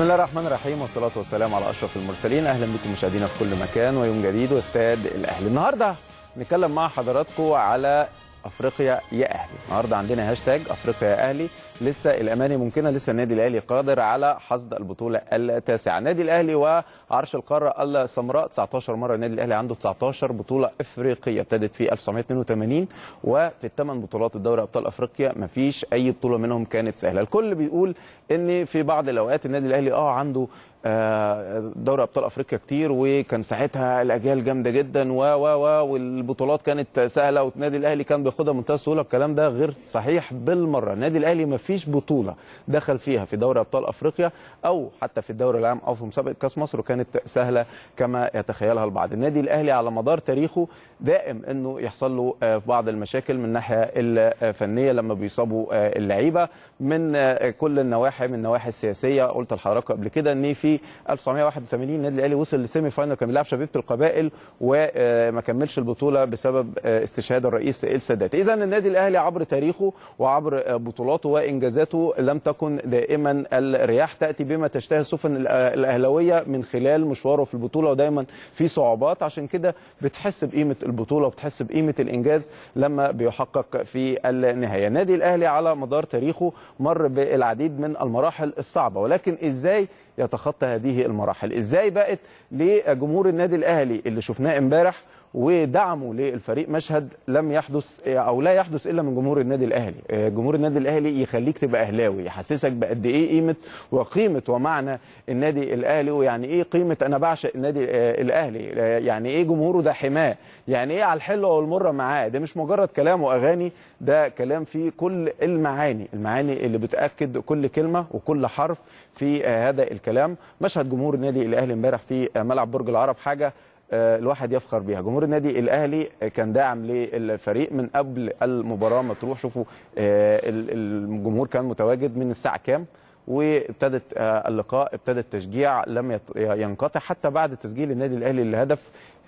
بسم الله الرحمن الرحيم والصلاة والسلام على أشرف المرسلين أهلا بكم مشاهدينا في كل مكان ويوم جديد واستاد الأهلي النهاردة نتكلم مع حضراتكم على أفريقيا يا أهلي النهاردة عندنا هاشتاج أفريقيا يا أهلي لسه الأماني ممكنة لسه النادي الأهلي قادر على حصد البطولة التاسعة النادي الأهلي و عرش القاره السمراء 19 مره النادي الاهلي عنده 19 بطوله افريقيه ابتدت في 1982 وفي الثمان بطولات الدوري ابطال افريقيا ما فيش اي بطوله منهم كانت سهله الكل بيقول ان في بعض الاوقات النادي الاهلي اه عنده آه، دوري ابطال افريقيا كتير وكان ساعتها الاجيال جامده جدا و و و والبطولات كانت سهله والنادي الاهلي كان بياخدها بمنتهى السهوله الكلام ده غير صحيح بالمره النادي الاهلي ما فيش بطوله دخل فيها في دوري ابطال افريقيا او حتى في الدوري العام او في مسابقه كاس مصر وكان كانت سهله كما يتخيلها البعض النادي الاهلي على مدار تاريخه دائم انه يحصل له آه، بعض المشاكل من الناحيه الفنيه لما بيصابوا آه، اللعيبه من آه، كل النواحي من النواحي السياسيه قلت لحضرتك قبل كده ان في 1981 النادي الاهلي وصل لسيمي فاينل كان بيلعب شبيبه القبائل وما كملش البطوله بسبب استشهاد الرئيس السادات اذا النادي الاهلي عبر تاريخه وعبر بطولاته وانجازاته لم تكن دائما الرياح تاتي بما تشتهي السفن الاهلاويه من خلال خلال مشواره في البطوله ودايما في صعوبات عشان كده بتحس بقيمه البطوله وبتحس بقيمه الانجاز لما بيحقق في النهايه النادي الاهلي على مدار تاريخه مر بالعديد من المراحل الصعبه ولكن ازاي يتخطى هذه المراحل ازاي بقت لجمهور النادي الاهلي اللي شفناه امبارح ودعمه للفريق مشهد لم يحدث او لا يحدث الا من جمهور النادي الاهلي آه، جمهور النادي الاهلي يخليك تبقى اهلاوي يحسسك بقد ايه قيمه وقيمه ومعنى النادي الاهلي ويعني ايه قيمه انا بعشق النادي آه، الاهلي آه، يعني ايه جمهوره ده حماه يعني ايه على الحلوه والمره معاه ده مش مجرد كلام واغاني ده كلام فيه كل المعاني المعاني اللي بتاكد كل كلمه وكل حرف في هذا الكلام مشهد جمهور النادي الاهلي امبارح في ملعب برج العرب حاجه آه، الواحد يفخر بيها جمهور النادي الاهلي كان داعم للفريق من قبل المباراه ما تروح شوفوا آه، الجمهور كان متواجد من الساعه كام وابتدت آه، اللقاء ابتدى التشجيع لم ينقطع حتى بعد تسجيل النادي الاهلي الهدف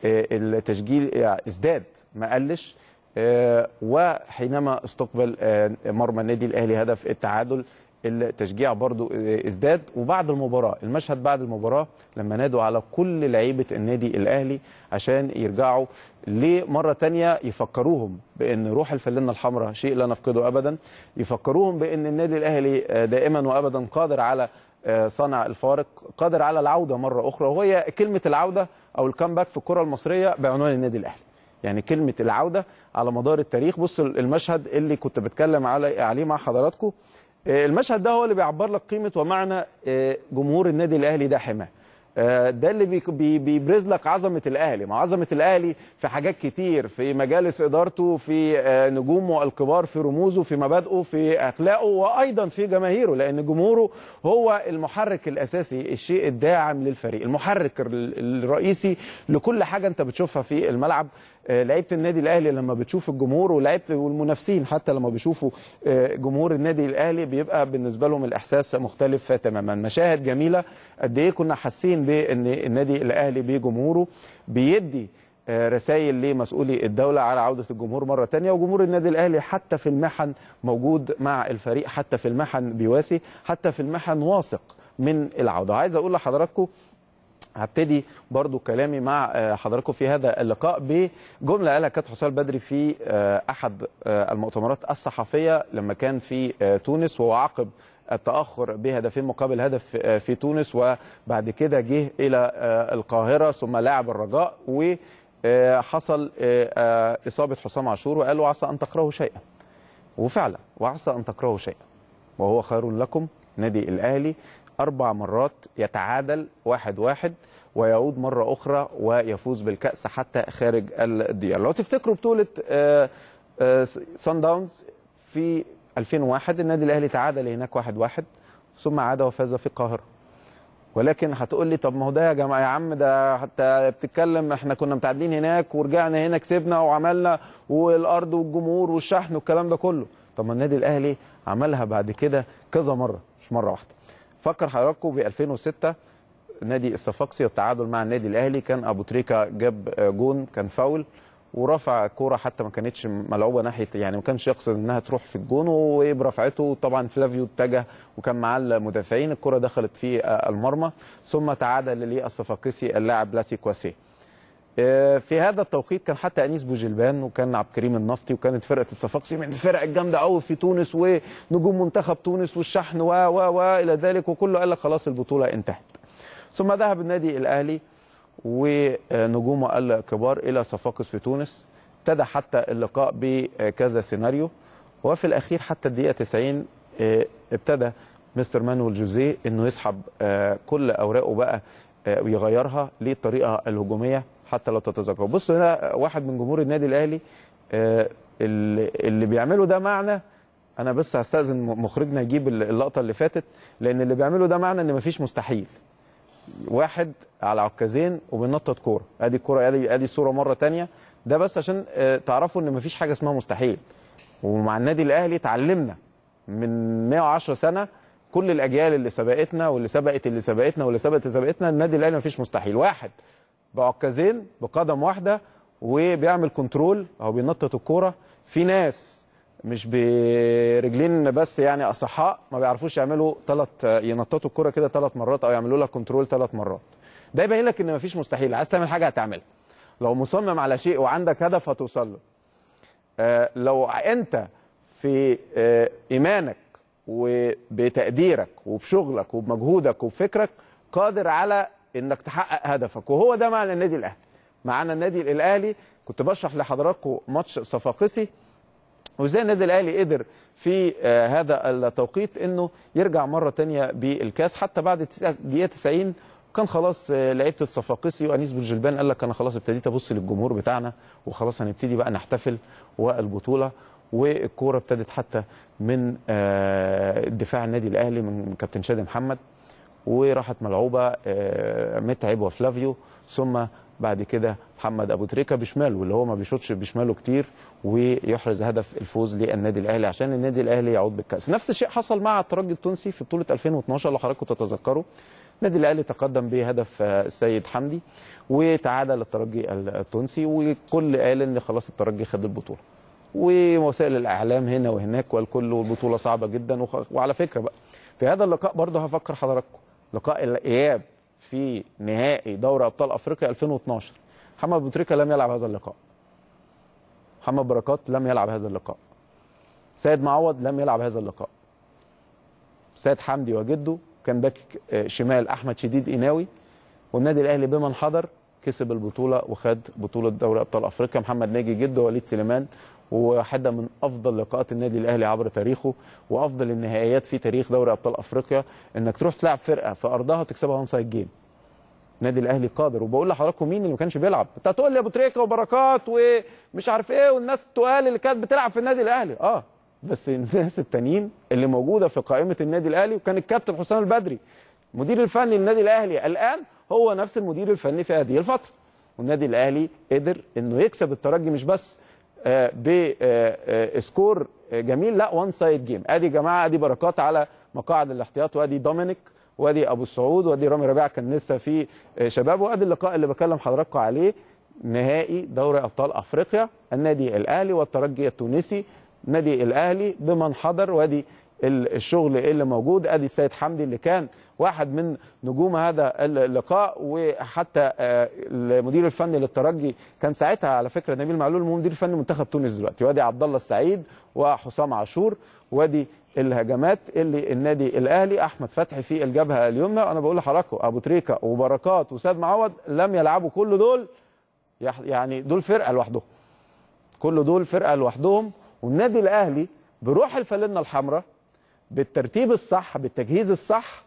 التشجيل ازداد ما قلش وحينما استقبل مرمى النادي الاهلي هدف التعادل التشجيع برضو آه، ازداد وبعد المباراة المشهد بعد المباراة لما نادوا على كل لعيبة النادي الأهلي عشان يرجعوا لمرة تانية يفكروهم بأن روح الفلنة الحمراء شيء لا نفقده أبدا يفكروهم بأن النادي الأهلي آه، دائما وأبدا قادر على آه، صنع الفارق قادر على العودة مرة أخرى وهي كلمة العودة أو الكامباك في الكرة المصرية بعنوان النادي الأهلي يعني كلمة العودة على مدار التاريخ بص المشهد اللي كنت بتكلم عليه مع حضراتكم آه، المشهد ده هو اللي بيعبر لك قيمه ومعنى آه، جمهور النادي الاهلي ده حماه آه، ده اللي بيبرز لك عظمه الاهلي ما عظمه الاهلي في حاجات كتير في مجالس ادارته في نجومه الكبار في رموزه في مبادئه في اخلاقه وايضا في جماهيره لان جمهوره هو المحرك الاساسي الشيء الداعم للفريق المحرك الرئيسي لكل حاجه انت بتشوفها في الملعب آه، لعيبه النادي الاهلي لما بتشوف الجمهور ولعيبه والمنافسين حتى لما بيشوفوا آه، جمهور النادي الاهلي بيبقى بالنسبه لهم الاحساس مختلف تماما مشاهد جميله قد ايه كنا حاسين بان النادي الاهلي بجمهوره بيدي آه، رسائل لمسؤولي الدولة على عودة الجمهور مرة تانية وجمهور النادي الأهلي حتى في المحن موجود مع الفريق حتى في المحن بيواسي حتى في المحن واثق من العودة عايز أقول لحضراتكم هبتدي برضو كلامي مع آه، حضراتكم في هذا اللقاء بجملة قالها كانت حسام بدري في آه، أحد آه، المؤتمرات الصحفية لما كان في تونس وعقب التأخر بهدفين مقابل هدف في تونس وبعد كده جه إلى القاهرة ثم لاعب الرجاء وحصل إصابة حسام عاشور وقال له عسى أن تكرهوا شيئا وفعلا وعسى أن تكرهوا شيئا وهو خير لكم نادي الأهلي أربع مرات يتعادل واحد واحد ويعود مرة أخرى ويفوز بالكأس حتى خارج الديار لو تفتكروا بطولة سان آه، داونز آه، في 2001 النادي الأهلي تعادل هناك واحد واحد ثم عاد وفاز في القاهرة ولكن هتقول لي طب ما هو ده يا جماعه يا عم ده حتى بتتكلم احنا كنا متعادلين هناك ورجعنا هنا كسبنا وعملنا والارض والجمهور والشحن والكلام ده كله طب ما النادي الاهلي عملها بعد كده كذا مره مش مره واحده فكر حضراتكم ب 2006 نادي الصفاقسي التعادل مع النادي الاهلي كان ابو تريكا جاب جون كان فاول ورفع كوره حتى ما كانتش ملعوبه ناحيه يعني ما كانش يقصد انها تروح في الجون وبرفعته طبعا فلافيو اتجه وكان معاه المدافعين الكوره دخلت في المرمى ثم تعادل للصفاقسي اللاعب لاسي كواسيه آه، في هذا التوقيت كان حتى انيس بوجلبان وكان عبد الكريم النفطي وكانت فرقه الصفاقسي من الفرق الجامده قوي في تونس ونجوم منتخب تونس والشحن و و و الى ذلك وكله قال لك خلاص البطوله انتهت. ثم ذهب النادي الاهلي ونجومه الكبار الى صفاقس في تونس ابتدى حتى اللقاء بكذا سيناريو وفي الاخير حتى الدقيقه 90 آه، ابتدى مستر مانويل جوزيه انه يسحب آه، كل اوراقه بقى ويغيرها للطريقه الهجوميه حتى لو تتذكر بص هنا واحد من جمهور النادي الاهلي آه، اللي, اللي بيعمله ده معنى انا بس هستاذن مخرجنا يجيب اللقطه اللي فاتت لان اللي بيعمله ده معنى ان مفيش مستحيل واحد على عكازين وبينطط كوره ادي الكوره ادي ادي الصوره مره ثانيه ده بس عشان آه، تعرفوا ان مفيش حاجه اسمها مستحيل ومع النادي الاهلي اتعلمنا من 110 سنه كل الاجيال اللي سبقتنا واللي سبقت اللي سبقتنا واللي سبقت اللي سبقتنا النادي الاهلي مفيش مستحيل واحد بعكازين بقدم واحده وبيعمل كنترول او بينطط الكوره في ناس مش برجلين بس يعني اصحاء ما بيعرفوش يعملوا ثلاث ينططوا الكوره كده ثلاث مرات او يعملوا لها كنترول ثلاث مرات ده يبين لك ان مفيش مستحيل عايز تعمل حاجه هتعملها لو مصمم على شيء وعندك هدف هتوصل له آه لو انت في آه ايمانك وبتقديرك وبشغلك وبمجهودك وبفكرك قادر على انك تحقق هدفك وهو ده معنى النادي الاهلي معنى النادي الاهلي كنت بشرح لحضراتكم ماتش صفاقسي وازاي النادي الاهلي قدر في آه، هذا التوقيت انه يرجع مره تانية بالكاس حتى بعد دقيقه 90 كان خلاص آه، لعيبه الصفاقسي وانيس بوجلبان قال لك انا خلاص ابتديت ابص للجمهور بتاعنا وخلاص هنبتدي بقى نحتفل والبطوله والكوره ابتدت حتى من آه، دفاع النادي الاهلي من كابتن شادي محمد وراحت ملعوبه آه، متعب وفلافيو ثم بعد كده محمد ابو تريكه بشماله اللي هو ما بيشوطش بشماله كتير ويحرز هدف الفوز للنادي الاهلي عشان النادي الاهلي يعود بالكاس نفس الشيء حصل مع الترجي التونسي في بطوله 2012 لو حضراتكم تتذكروا النادي الاهلي تقدم بهدف آه، السيد حمدي وتعادل الترجي التونسي وكل قال ان خلاص الترجي خد البطوله ووسائل الاعلام هنا وهناك والكل والبطوله صعبه جدا وعلى فكره بقى في هذا اللقاء برضه هفكر حضراتكم لقاء الاياب في نهائي دوري ابطال افريقيا 2012 محمد ابو تريكه لم يلعب هذا اللقاء محمد بركات لم يلعب هذا اللقاء سيد معوض لم يلعب هذا اللقاء سيد حمدي وجده كان باك شمال احمد شديد قناوي والنادي الاهلي بمن حضر كسب البطوله وخد بطوله دوري ابطال افريقيا محمد ناجي جد ووليد سليمان وحده من افضل لقاءات النادي الاهلي عبر تاريخه وافضل النهائيات في تاريخ دوري ابطال افريقيا انك تروح تلعب فرقه في ارضها وتكسبها وان سايد جيم النادي الاهلي قادر وبقول لحضراتكم مين اللي ما كانش بيلعب انت هتقول لي ابو تريكه وبركات ومش عارف ايه والناس التقال اللي كانت بتلعب في النادي الاهلي اه بس الناس التانيين اللي موجوده في قائمه النادي الاهلي وكان الكابتن حسام البدري مدير الفني للنادي الاهلي الان هو نفس المدير الفني في هذه الفتره والنادي الاهلي قدر انه يكسب الترجي مش بس آه، بسكور آه، آه، جميل لا وان سايد جيم ادي جماعه ادي بركات على مقاعد الاحتياط وادي دومينيك وادي ابو السعود وادي رامي ربيعه كان لسه في شبابه وادي اللقاء اللي بكلم حضراتكم عليه نهائي دوري ابطال افريقيا النادي الاهلي والترجي التونسي نادي الاهلي بمن حضر وادي الشغل اللي موجود ادي السيد حمدي اللي كان واحد من نجوم هذا اللقاء وحتى آه، المدير الفني للترجي كان ساعتها على فكره نبيل معلول مدير فني منتخب تونس دلوقتي وادي عبد الله السعيد وحسام عاشور وادي الهجمات اللي النادي الاهلي احمد فتحي في الجبهه اليمنى انا بقول لحضراتكم ابو تريكه وبركات وساد معوض لم يلعبوا كل دول يعني دول فرقه لوحدهم كل دول فرقه لوحدهم والنادي الاهلي بروح الفانلة الحمراء بالترتيب الصح بالتجهيز الصح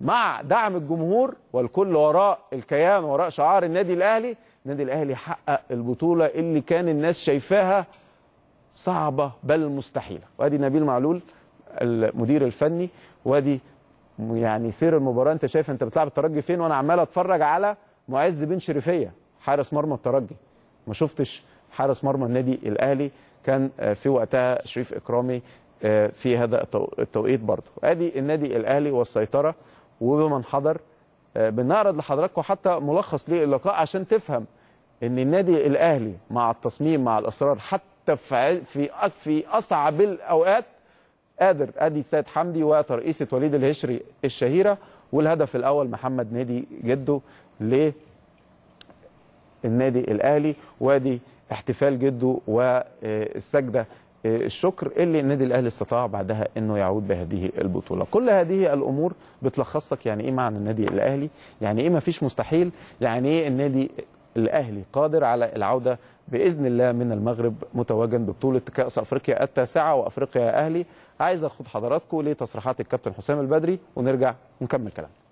مع دعم الجمهور والكل وراء الكيان وراء شعار النادي الاهلي النادي الاهلي حقق البطوله اللي كان الناس شايفاها صعبه بل مستحيله وادي نبيل معلول المدير الفني وادي يعني سير المباراه انت شايف انت بتلعب الترجي فين وانا عمال اتفرج على معز بن شريفيه حارس مرمى الترجي ما شفتش حارس مرمى النادي الاهلي كان في وقتها شريف اكرامي آه، في هذا التوقيت برضه ادي النادي الاهلي والسيطره وبمن حضر آه، بنعرض لحضراتكم حتى ملخص للقاء عشان تفهم ان النادي الاهلي مع التصميم مع الاصرار حتى في في في اصعب الاوقات قادر ادي السيد حمدي وترقيصه وليد الهشري الشهيره والهدف الاول محمد نادي جده ل النادي الاهلي وادي احتفال جده والسجده إيه، الشكر اللي النادي الاهلي استطاع بعدها انه يعود بهذه البطوله كل هذه الامور بتلخصك يعني ايه معنى النادي الاهلي يعني ايه ما فيش مستحيل يعني ايه النادي الاهلي قادر على العوده باذن الله من المغرب متواجد ببطوله كاس افريقيا التاسعه وافريقيا اهلي عايز اخد حضراتكم لتصريحات الكابتن حسام البدري ونرجع نكمل كلامنا